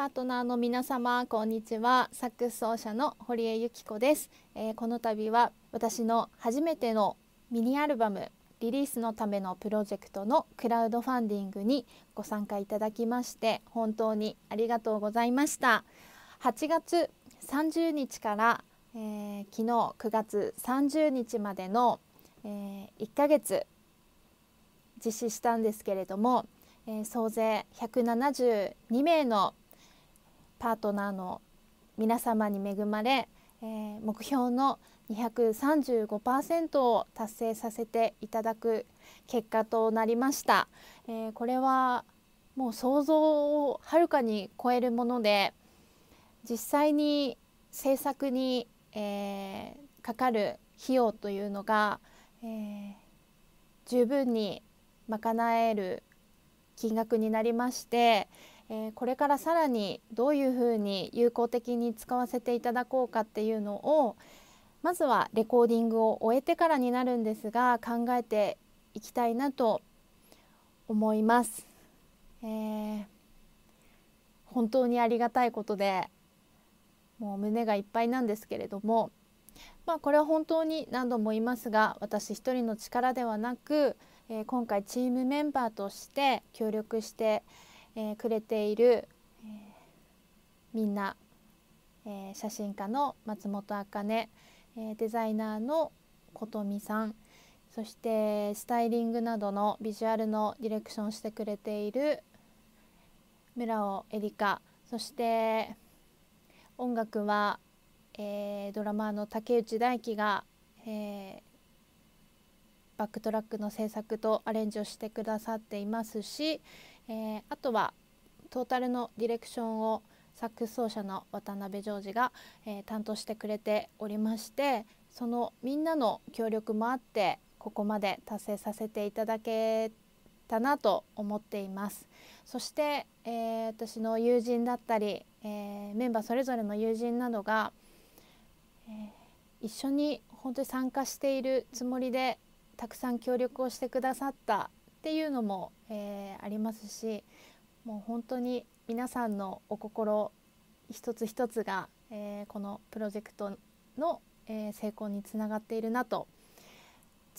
パートナーの皆様こんにちはサックス奏者の堀江由紀子です、えー、この度は私の初めてのミニアルバムリリースのためのプロジェクトのクラウドファンディングにご参加いただきまして本当にありがとうございました8月30日から、えー、昨日9月30日までの、えー、1ヶ月実施したんですけれども、えー、総勢172名のパートナーの皆様に恵まれ、えー、目標の235%を達成させていただく結果となりました、えー、これはもう想像をはるかに超えるもので実際に制作に、えー、かかる費用というのが、えー、十分に賄える金額になりまして、えこれからさらにどういうふうに有効的に使わせていただこうかっていうのをまずはレコーディングを終えてからになるんですが考えていきたいなと思います。えー、本当にありがたいことでもう胸がいっぱいなんですけれども、まあ、これは本当に何度も言いますが私一人の力ではなく、えー、今回チームメンバーとして協力してえー、くれている、えー、みんな、えー、写真家の松本茜、えー、デザイナーの琴美さんそしてスタイリングなどのビジュアルのディレクションしてくれている村尾エリカそして音楽は、えー、ドラマーの竹内大樹が、えー、バックトラックの制作とアレンジをしてくださっていますし、えー、あとはトータルのディレクションをサックス奏者の渡辺ジョージが、えー、担当してくれておりましてそのみんなの協力もあってここまで達成させていただけたなと思っていますそして、えー、私の友人だったり、えー、メンバーそれぞれの友人などが、えー、一緒に本当に参加しているつもりでたくさん協力をしてくださったっていうのも、えー、ありますしもう本当に皆さんのお心一つ一つが、えー、このプロジェクトの、えー、成功につながっているなと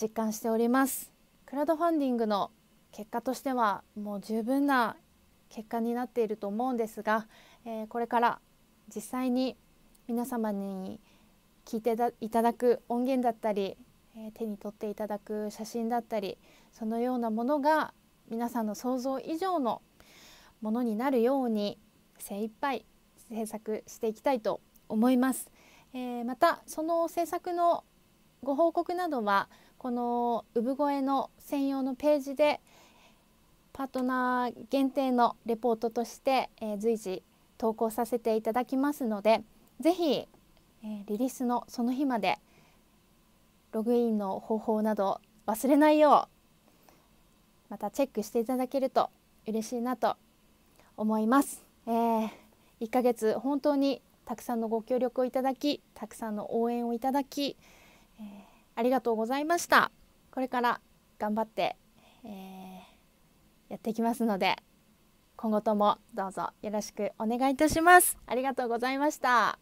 実感しておりますクラウドファンディングの結果としてはもう十分な結果になっていると思うんですが、えー、これから実際に皆様に聞いていただく音源だったりえ手に取っていただく写真だったりそのようなものが皆さんの想像以上のものになるように精一杯制作していきたいと思います。えー、またその制作のご報告などはこの産声の専用のページでパートナー限定のレポートとして、えー、随時投稿させていただきますので是非、えー、リリースのその日までログインの方法など忘れないようまたチェックしていただけると嬉しいなと思います。えー、1ヶ月本当にたくさんのご協力をいただきたくさんの応援をいただき、えー、ありがとうございましたこれから頑張って、えー、やっていきますので今後ともどうぞよろしくお願いいたしますありがとうございました